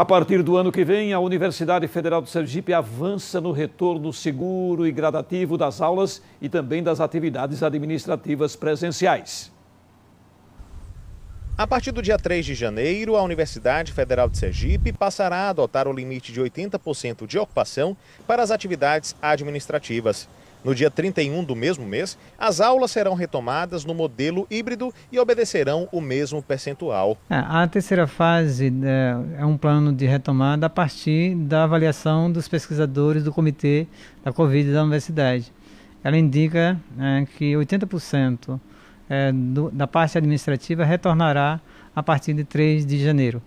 A partir do ano que vem, a Universidade Federal de Sergipe avança no retorno seguro e gradativo das aulas e também das atividades administrativas presenciais. A partir do dia 3 de janeiro, a Universidade Federal de Sergipe passará a adotar o limite de 80% de ocupação para as atividades administrativas. No dia 31 do mesmo mês, as aulas serão retomadas no modelo híbrido e obedecerão o mesmo percentual. É, a terceira fase né, é um plano de retomada a partir da avaliação dos pesquisadores do Comitê da Covid da Universidade. Ela indica né, que 80% é, da parte administrativa retornará a partir de 3 de janeiro.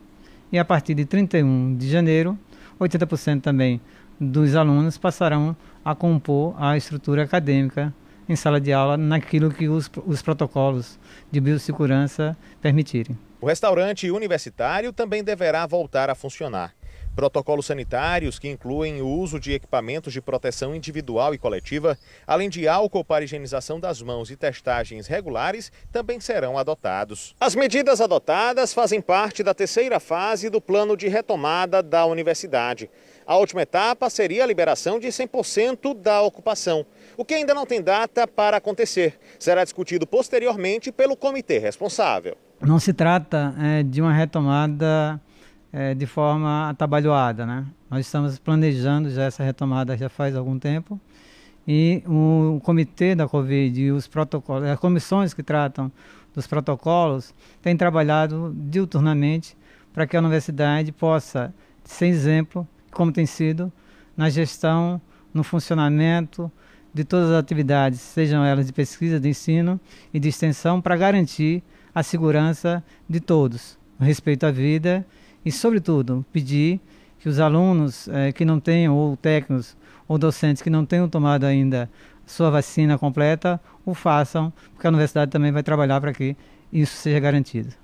E a partir de 31 de janeiro, 80% também dos alunos passarão a compor a estrutura acadêmica em sala de aula naquilo que os, os protocolos de biossegurança permitirem. O restaurante universitário também deverá voltar a funcionar protocolos sanitários que incluem o uso de equipamentos de proteção individual e coletiva, além de álcool para higienização das mãos e testagens regulares, também serão adotados. As medidas adotadas fazem parte da terceira fase do plano de retomada da universidade. A última etapa seria a liberação de 100% da ocupação, o que ainda não tem data para acontecer. Será discutido posteriormente pelo comitê responsável. Não se trata é, de uma retomada é, de forma atabalhoada. Né? Nós estamos planejando já essa retomada já faz algum tempo e o comitê da Covid e os protocolos, as comissões que tratam dos protocolos têm trabalhado diuturnamente para que a universidade possa ser exemplo, como tem sido, na gestão, no funcionamento de todas as atividades, sejam elas de pesquisa, de ensino e de extensão, para garantir a segurança de todos, respeito à vida e, sobretudo, pedir que os alunos eh, que não tenham, ou técnicos, ou docentes que não tenham tomado ainda sua vacina completa, o façam, porque a universidade também vai trabalhar para que isso seja garantido.